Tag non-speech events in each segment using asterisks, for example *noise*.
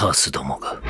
カースどもが。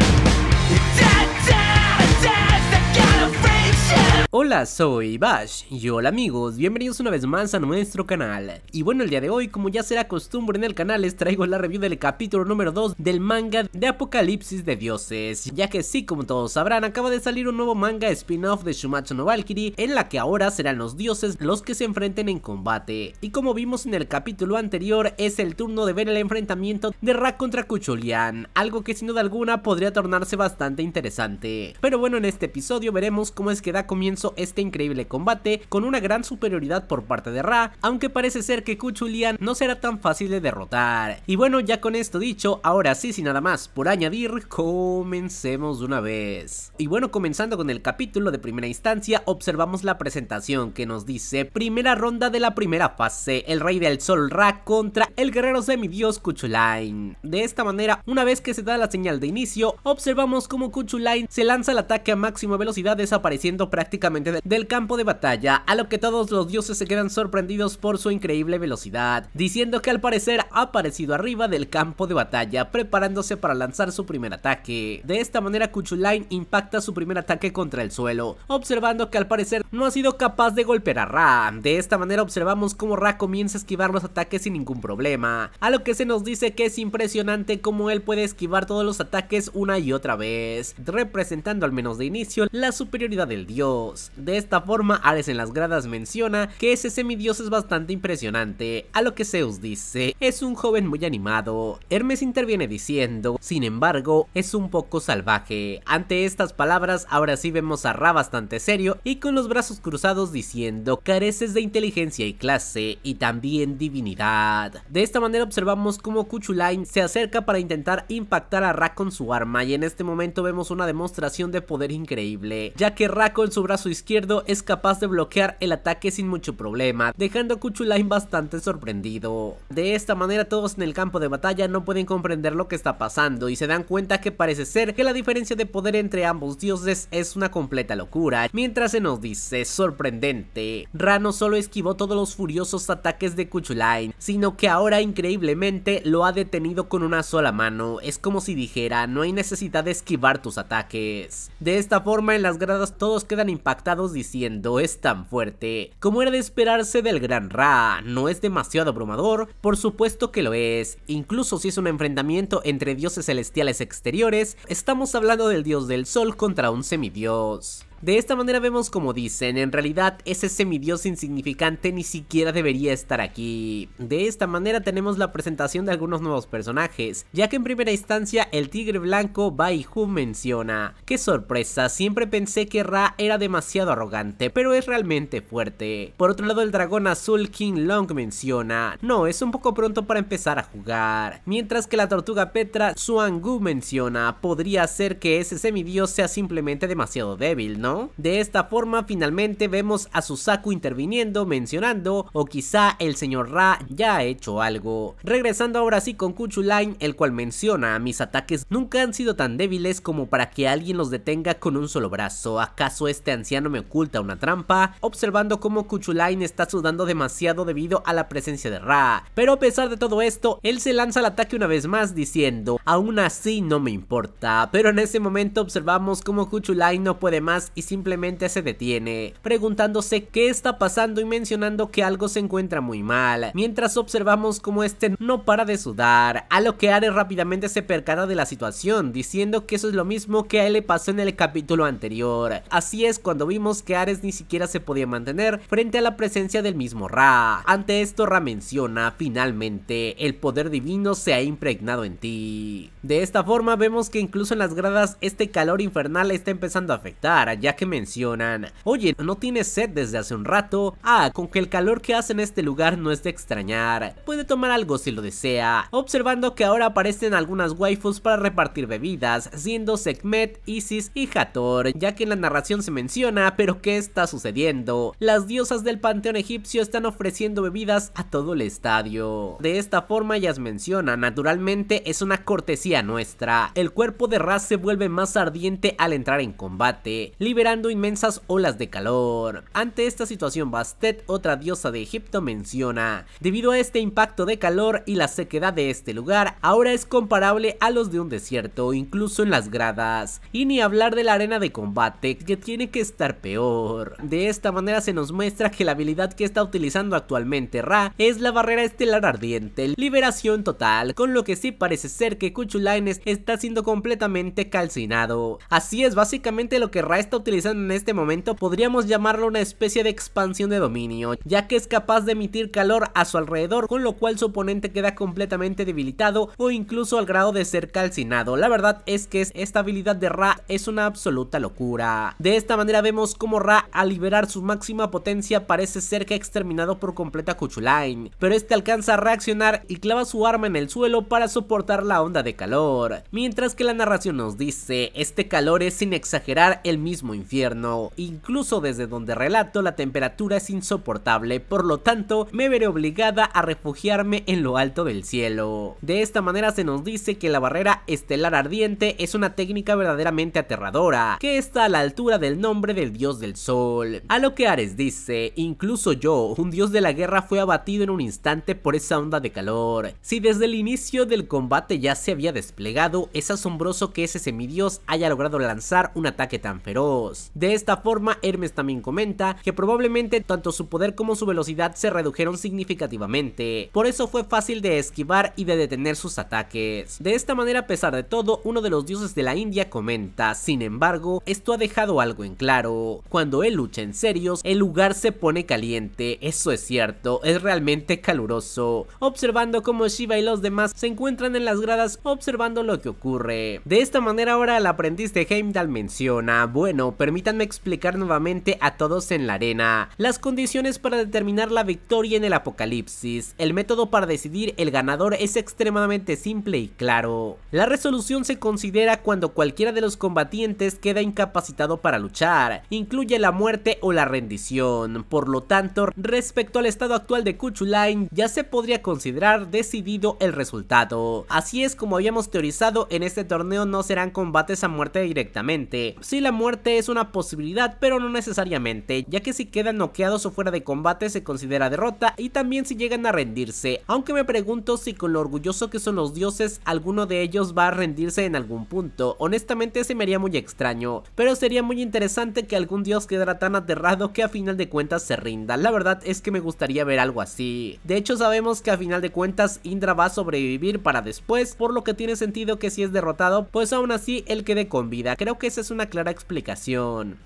Hola, soy Bash y hola amigos, bienvenidos una vez más a nuestro canal. Y bueno, el día de hoy, como ya será costumbre en el canal, les traigo la review del capítulo número 2 del manga de Apocalipsis de Dioses, ya que sí, como todos sabrán, acaba de salir un nuevo manga spin-off de Shumacho no Valkyrie, en la que ahora serán los dioses los que se enfrenten en combate. Y como vimos en el capítulo anterior, es el turno de ver el enfrentamiento de Ra contra Kuchulian, algo que sin duda alguna podría tornarse bastante interesante. Pero bueno, en este episodio veremos cómo es que da comienzo este increíble combate con una gran superioridad por parte de Ra, aunque parece ser que Kuchulian no será tan fácil de derrotar. Y bueno, ya con esto dicho, ahora sí, sin nada más por añadir, comencemos de una vez. Y bueno, comenzando con el capítulo de primera instancia, observamos la presentación que nos dice primera ronda de la primera fase, el rey del sol Ra contra el guerrero semidios Kuchulain. De esta manera, una vez que se da la señal de inicio, observamos cómo Kuchulain se lanza al ataque a máxima velocidad desapareciendo prácticamente del campo de batalla, a lo que todos los dioses se quedan sorprendidos por su increíble velocidad, diciendo que al parecer ha aparecido arriba del campo de batalla, preparándose para lanzar su primer ataque. De esta manera Kuchulain impacta su primer ataque contra el suelo, observando que al parecer no ha sido capaz de golpear a Ra. De esta manera observamos cómo Ra comienza a esquivar los ataques sin ningún problema, a lo que se nos dice que es impresionante cómo él puede esquivar todos los ataques una y otra vez, representando al menos de inicio la superioridad del dios. De esta forma, Ares en las gradas menciona que ese semidios es bastante impresionante, a lo que Zeus dice, es un joven muy animado. Hermes interviene diciendo, sin embargo, es un poco salvaje. Ante estas palabras, ahora sí vemos a Ra bastante serio y con los brazos cruzados diciendo, careces de inteligencia y clase y también divinidad. De esta manera observamos cómo Kuchulain se acerca para intentar impactar a Ra con su arma y en este momento vemos una demostración de poder increíble, ya que Ra con su brazo izquierdo es capaz de bloquear el ataque sin mucho problema, dejando a Kuchulain bastante sorprendido. De esta manera todos en el campo de batalla no pueden comprender lo que está pasando y se dan cuenta que parece ser que la diferencia de poder entre ambos dioses es una completa locura, mientras se nos dice sorprendente. Rano solo esquivó todos los furiosos ataques de Kuchulain, sino que ahora increíblemente lo ha detenido con una sola mano, es como si dijera no hay necesidad de esquivar tus ataques. De esta forma en las gradas todos quedan impactados diciendo es tan fuerte. Como era de esperarse del Gran Ra, no es demasiado abrumador, por supuesto que lo es. Incluso si es un enfrentamiento entre dioses celestiales exteriores, estamos hablando del dios del sol contra un semidios. De esta manera vemos como dicen, en realidad ese semidios insignificante ni siquiera debería estar aquí. De esta manera tenemos la presentación de algunos nuevos personajes, ya que en primera instancia el tigre blanco Hu menciona. ¡Qué sorpresa! Siempre pensé que Ra era demasiado arrogante, pero es realmente fuerte. Por otro lado el dragón azul King Long menciona. No, es un poco pronto para empezar a jugar. Mientras que la tortuga Petra Suangu menciona. Podría ser que ese semidios sea simplemente demasiado débil, ¿no? De esta forma finalmente vemos a Susaku interviniendo, mencionando o quizá el señor Ra ya ha hecho algo. Regresando ahora sí con Kuchulain, el cual menciona, mis ataques nunca han sido tan débiles como para que alguien los detenga con un solo brazo, ¿acaso este anciano me oculta una trampa? Observando cómo Kuchulain está sudando demasiado debido a la presencia de Ra, pero a pesar de todo esto, él se lanza al ataque una vez más diciendo, aún así no me importa, pero en ese momento observamos cómo Kuchulain no puede más simplemente se detiene, preguntándose qué está pasando y mencionando que algo se encuentra muy mal, mientras observamos como este no para de sudar, a lo que Ares rápidamente se percata de la situación, diciendo que eso es lo mismo que a él le pasó en el capítulo anterior. Así es cuando vimos que Ares ni siquiera se podía mantener frente a la presencia del mismo Ra. Ante esto Ra menciona, finalmente, el poder divino se ha impregnado en ti. De esta forma vemos que incluso en las gradas este calor infernal está empezando a afectar, ya que mencionan, oye, no tienes sed desde hace un rato, ah, con que el calor que hace en este lugar no es de extrañar, puede tomar algo si lo desea, observando que ahora aparecen algunas waifus para repartir bebidas, siendo Sekhmet, Isis y Hathor, ya que en la narración se menciona, pero ¿qué está sucediendo? Las diosas del panteón egipcio están ofreciendo bebidas a todo el estadio. De esta forma ellas mencionan, naturalmente es una cortesía nuestra, el cuerpo de Raz se vuelve más ardiente al entrar en combate, liberando inmensas olas de calor. Ante esta situación Bastet, otra diosa de Egipto, menciona, debido a este impacto de calor y la sequedad de este lugar, ahora es comparable a los de un desierto, incluso en las gradas, y ni hablar de la arena de combate, que tiene que estar peor. De esta manera se nos muestra que la habilidad que está utilizando actualmente Ra es la barrera estelar ardiente, liberación total, con lo que sí parece ser que Cuchulaines está siendo completamente calcinado. Así es básicamente lo que Ra está utilizando en este momento podríamos llamarlo una especie de expansión de dominio, ya que es capaz de emitir calor a su alrededor, con lo cual su oponente queda completamente debilitado o incluso al grado de ser calcinado. La verdad es que esta habilidad de Ra es una absoluta locura. De esta manera vemos cómo Ra al liberar su máxima potencia parece ser que ha exterminado por completa a Kuchulain, pero este alcanza a reaccionar y clava su arma en el suelo para soportar la onda de calor, mientras que la narración nos dice, este calor es sin exagerar el mismo infierno. Incluso desde donde relato la temperatura es insoportable, por lo tanto me veré obligada a refugiarme en lo alto del cielo. De esta manera se nos dice que la barrera estelar ardiente es una técnica verdaderamente aterradora, que está a la altura del nombre del dios del sol. A lo que Ares dice, incluso yo, un dios de la guerra fue abatido en un instante por esa onda de calor. Si desde el inicio del combate ya se había desplegado, es asombroso que ese semidios haya logrado lanzar un ataque tan feroz. De esta forma, Hermes también comenta que probablemente tanto su poder como su velocidad se redujeron significativamente, por eso fue fácil de esquivar y de detener sus ataques. De esta manera, a pesar de todo, uno de los dioses de la India comenta, sin embargo, esto ha dejado algo en claro, cuando él lucha en serios, el lugar se pone caliente, eso es cierto, es realmente caluroso, observando cómo Shiva y los demás se encuentran en las gradas observando lo que ocurre. De esta manera ahora el aprendiz de Heimdall menciona, bueno, permítanme explicar nuevamente a todos en la arena las condiciones para determinar la victoria en el apocalipsis. El método para decidir el ganador es extremadamente simple y claro. La resolución se considera cuando cualquiera de los combatientes queda incapacitado para luchar, incluye la muerte o la rendición. Por lo tanto, respecto al estado actual de Kuchulain, ya se podría considerar decidido el resultado. Así es como habíamos teorizado, en este torneo no serán combates a muerte directamente. Si la muerte es una posibilidad, pero no necesariamente, ya que si quedan noqueados o fuera de combate se considera derrota y también si llegan a rendirse, aunque me pregunto si con lo orgulloso que son los dioses alguno de ellos va a rendirse en algún punto, honestamente se me haría muy extraño, pero sería muy interesante que algún dios quedara tan aterrado que a final de cuentas se rinda, la verdad es que me gustaría ver algo así, de hecho sabemos que a final de cuentas Indra va a sobrevivir para después, por lo que tiene sentido que si es derrotado, pues aún así él quede con vida, creo que esa es una clara explicación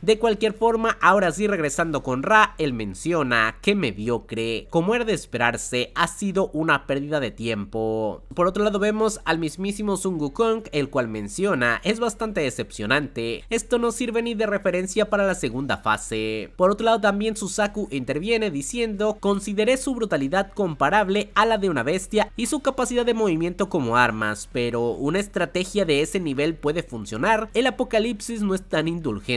de cualquier forma, ahora sí regresando con Ra, él menciona que mediocre, como era de esperarse, ha sido una pérdida de tiempo. Por otro lado vemos al mismísimo Sun Kong, el cual menciona, es bastante decepcionante, esto no sirve ni de referencia para la segunda fase. Por otro lado también Susaku interviene diciendo, consideré su brutalidad comparable a la de una bestia y su capacidad de movimiento como armas, pero una estrategia de ese nivel puede funcionar, el apocalipsis no es tan indulgente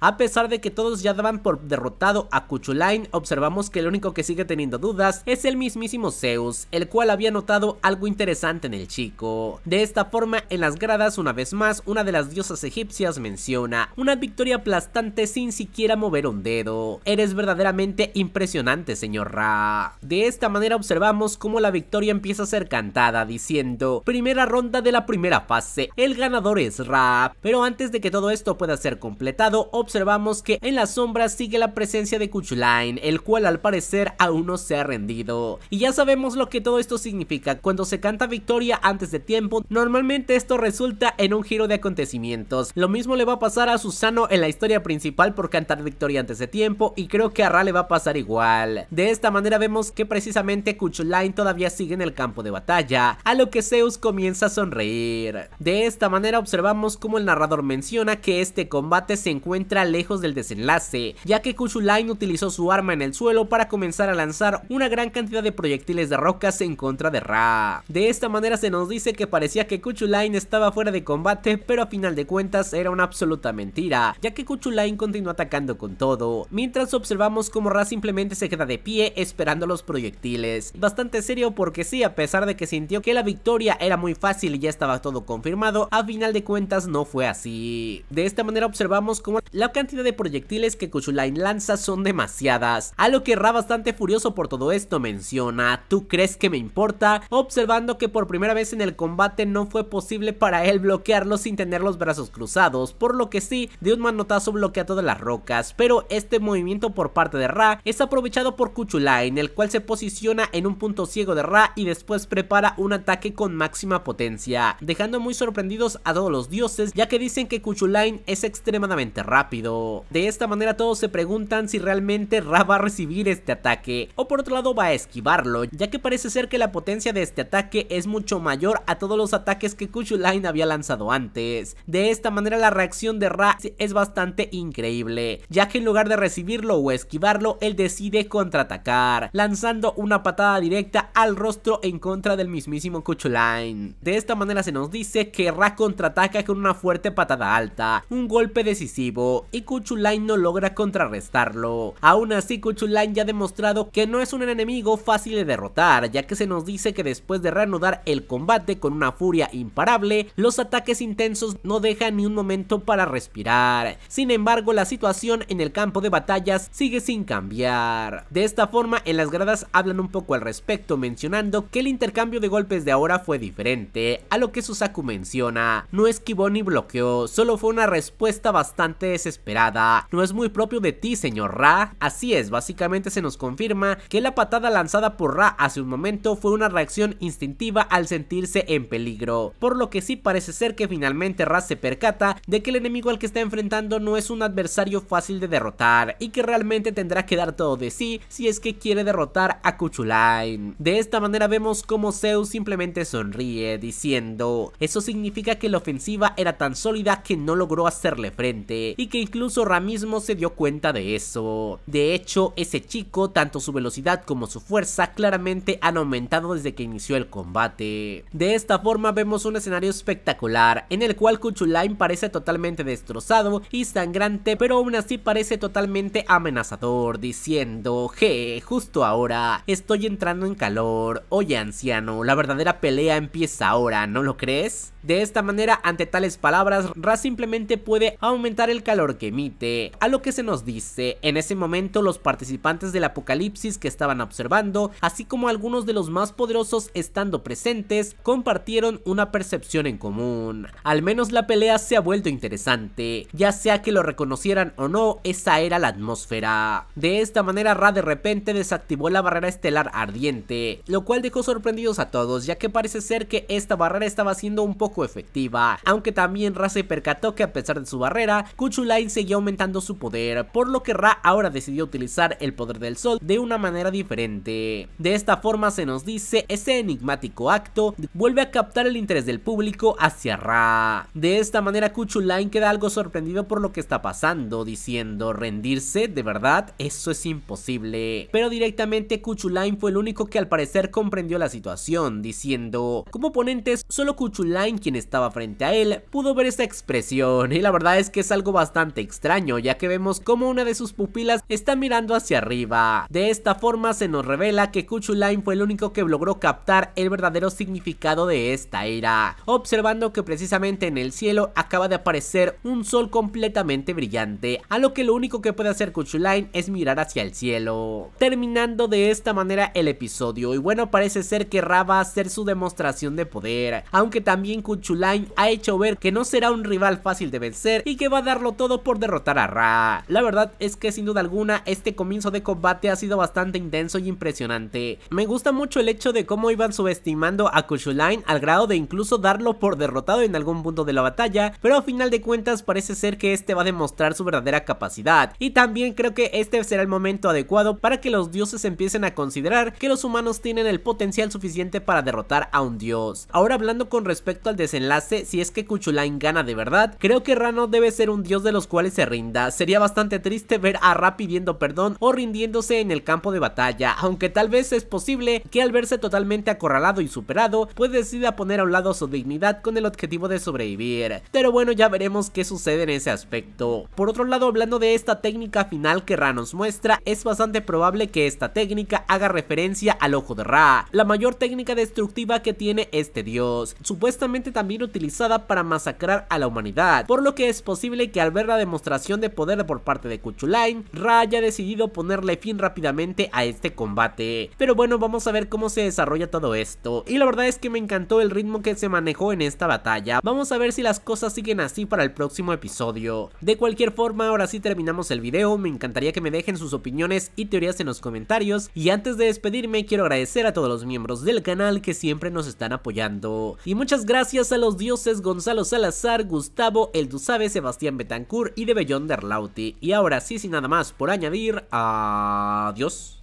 a pesar de que todos ya daban por derrotado a Cuchulain, observamos que el único que sigue teniendo dudas es el mismísimo Zeus, el cual había notado algo interesante en el chico. De esta forma, en las gradas, una vez más, una de las diosas egipcias menciona una victoria aplastante sin siquiera mover un dedo. Eres verdaderamente impresionante, señor Ra. De esta manera observamos cómo la victoria empieza a ser cantada, diciendo, primera ronda de la primera fase, el ganador es Ra. Pero antes de que todo esto pueda ser completado, observamos que en la sombra sigue la presencia de Kuchulain, el cual al parecer aún no se ha rendido. Y ya sabemos lo que todo esto significa, cuando se canta victoria antes de tiempo, normalmente esto resulta en un giro de acontecimientos. Lo mismo le va a pasar a Susano en la historia principal por cantar victoria antes de tiempo y creo que a Ra le va a pasar igual. De esta manera vemos que precisamente Kuchulain todavía sigue en el campo de batalla, a lo que Zeus comienza a sonreír. De esta manera observamos como el narrador menciona que este combate se encuentra lejos del desenlace, ya que Kuchulain utilizó su arma en el suelo para comenzar a lanzar una gran cantidad de proyectiles de rocas en contra de Ra. De esta manera se nos dice que parecía que Kuchulain estaba fuera de combate, pero a final de cuentas era una absoluta mentira, ya que Kuchulain continuó atacando con todo, mientras observamos como Ra simplemente se queda de pie esperando los proyectiles. Bastante serio porque sí, a pesar de que sintió que la victoria era muy fácil y ya estaba todo confirmado, a final de cuentas no fue así. De esta manera observamos como la cantidad de proyectiles que Kuchulain lanza son demasiadas, a lo que Ra bastante furioso por todo esto menciona, ¿tú crees que me importa? Observando que por primera vez en el combate no fue posible para él bloquearlo sin tener los brazos cruzados, por lo que sí, de un manotazo bloquea todas las rocas, pero este movimiento por parte de Ra es aprovechado por Kuchulain, el cual se posiciona en un punto ciego de Ra y después prepara un ataque con máxima potencia, dejando muy sorprendidos a todos los dioses, ya que dicen que Kuchulain es extremadamente extremadamente rápido. De esta manera todos se preguntan si realmente Ra va a recibir este ataque o por otro lado va a esquivarlo, ya que parece ser que la potencia de este ataque es mucho mayor a todos los ataques que Kuchulain había lanzado antes. De esta manera la reacción de Ra es bastante increíble, ya que en lugar de recibirlo o esquivarlo, él decide contraatacar, lanzando una patada directa al rostro en contra del mismísimo Kuchulain. De esta manera se nos dice que Ra contraataca con una fuerte patada alta, un golpe de decisivo y Kuchulain no logra contrarrestarlo. Aún así Kuchulain ya ha demostrado que no es un enemigo fácil de derrotar, ya que se nos dice que después de reanudar el combate con una furia imparable, los ataques intensos no dejan ni un momento para respirar. Sin embargo, la situación en el campo de batallas sigue sin cambiar. De esta forma, en las gradas hablan un poco al respecto, mencionando que el intercambio de golpes de ahora fue diferente, a lo que Susaku menciona. No esquivó ni bloqueó, solo fue una respuesta bastante desesperada. No es muy propio de ti, señor Ra. Así es, básicamente se nos confirma que la patada lanzada por Ra hace un momento fue una reacción instintiva al sentirse en peligro. Por lo que sí parece ser que finalmente Ra se percata de que el enemigo al que está enfrentando no es un adversario fácil de derrotar y que realmente tendrá que dar todo de sí si es que quiere derrotar a Kuchulain. De esta manera vemos como Zeus simplemente sonríe diciendo, eso significa que la ofensiva era tan sólida que no logró hacerle frente y que incluso mismo se dio cuenta de eso. De hecho, ese chico, tanto su velocidad como su fuerza claramente han aumentado desde que inició el combate. De esta forma vemos un escenario espectacular en el cual Kuchulain parece totalmente destrozado y sangrante pero aún así parece totalmente amenazador diciendo, je, justo ahora estoy entrando en calor, oye anciano, la verdadera pelea empieza ahora, ¿no lo crees? De esta manera, ante tales palabras, Ra simplemente puede aumentar el calor que emite, a lo que se nos dice. En ese momento los participantes del apocalipsis que estaban observando, así como algunos de los más poderosos estando presentes, compartieron una percepción en común. Al menos la pelea se ha vuelto interesante, ya sea que lo reconocieran o no, esa era la atmósfera. De esta manera Ra de repente desactivó la barrera estelar ardiente, lo cual dejó sorprendidos a todos, ya que parece ser que esta barrera estaba siendo un poco efectiva, aunque también Ra se percató que a pesar de su barrera, Cuchulain seguía aumentando su poder, por lo que Ra ahora decidió utilizar el poder del sol de una manera diferente. De esta forma se nos dice, ese enigmático acto vuelve a captar el interés del público hacia Ra. De esta manera Kuchulain queda algo sorprendido por lo que está pasando, diciendo, rendirse, de verdad, eso es imposible. Pero directamente Kuchulain fue el único que al parecer comprendió la situación, diciendo, como ponentes solo Kuchulain quien estaba frente a él pudo ver esta expresión, *laughs* y la verdad es que es algo bastante extraño ya que vemos como una de sus pupilas está mirando hacia arriba. De esta forma se nos revela que Kuchulain fue el único que logró captar el verdadero significado de esta era, observando que precisamente en el cielo acaba de aparecer un sol completamente brillante, a lo que lo único que puede hacer Kuchulain es mirar hacia el cielo. Terminando de esta manera el episodio y bueno parece ser que Ra va a hacer su demostración de poder, aunque también Kuchulain ha hecho ver que no será un rival fácil de vencer y que va a darlo todo por derrotar a Ra. La verdad es que sin duda alguna este comienzo de combate ha sido bastante intenso y impresionante. Me gusta mucho el hecho de cómo iban subestimando a Kushulain al grado de incluso darlo por derrotado en algún punto de la batalla, pero a final de cuentas parece ser que este va a demostrar su verdadera capacidad. Y también creo que este será el momento adecuado para que los dioses empiecen a considerar que los humanos tienen el potencial suficiente para derrotar a un dios. Ahora hablando con respecto al desenlace, si es que Kuchulain gana de verdad, creo que Rano debe ser un dios de los cuales se rinda. Sería bastante triste ver a Ra pidiendo perdón o rindiéndose en el campo de batalla, aunque tal vez es posible que al verse totalmente acorralado y superado, pues decida poner a un lado su dignidad con el objetivo de sobrevivir. Pero bueno, ya veremos qué sucede en ese aspecto. Por otro lado, hablando de esta técnica final que Ra nos muestra, es bastante probable que esta técnica haga referencia al ojo de Ra, la mayor técnica destructiva que tiene este dios, supuestamente también utilizada para masacrar a la humanidad, por lo que es posible que al ver la demostración de poder por parte de Kuchulain, Ra haya decidido ponerle fin rápidamente a este combate. Pero bueno, vamos a ver cómo se desarrolla todo esto. Y la verdad es que me encantó el ritmo que se manejó en esta batalla. Vamos a ver si las cosas siguen así para el próximo episodio. De cualquier forma, ahora sí terminamos el video. Me encantaría que me dejen sus opiniones y teorías en los comentarios. Y antes de despedirme, quiero agradecer a todos los miembros del canal que siempre nos están apoyando. Y muchas gracias a los dioses Gonzalo Salazar, Gustavo, El Dusabe, Bastián Betancourt y de Bellón Derlauti. Y ahora sí, sin nada más por añadir, adiós.